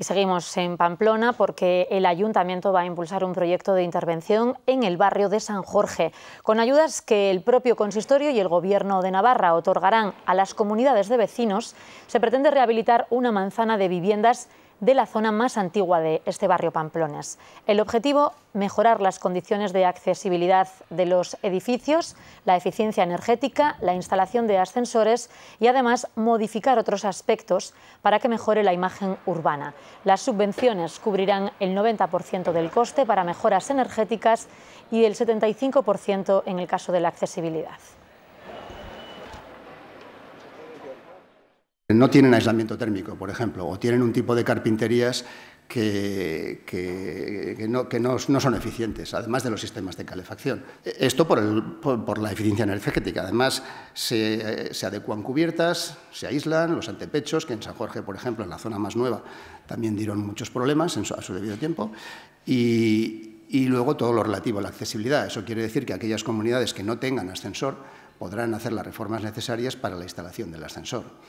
Y seguimos en Pamplona porque el ayuntamiento va a impulsar un proyecto de intervención en el barrio de San Jorge, con ayudas que el propio consistorio y el gobierno de Navarra otorgarán a las comunidades de vecinos. Se pretende rehabilitar una manzana de viviendas de la zona más antigua de este barrio Pamplones. El objetivo, mejorar las condiciones de accesibilidad de los edificios, la eficiencia energética, la instalación de ascensores y además modificar otros aspectos para que mejore la imagen urbana. Las subvenciones cubrirán el 90% del coste para mejoras energéticas y el 75% en el caso de la accesibilidad. no tienen aislamiento térmico, por ejemplo, o tienen un tipo de carpinterías que, no, son eficientes, además de los sistemas de calefacción. E, esto por, la eficiencia energética. Además, eh, se, adecuan cubiertas, se aíslan los antepechos, que en San Jorge, por ejemplo, en la zona más nueva, también dieron muchos problemas a su debido tiempo. y luego todo lo relativo a la accesibilidad. Eso quiere decir que aquellas comunidades que no tengan ascensor podrán hacer las reformas necesarias para la instalación del ascensor.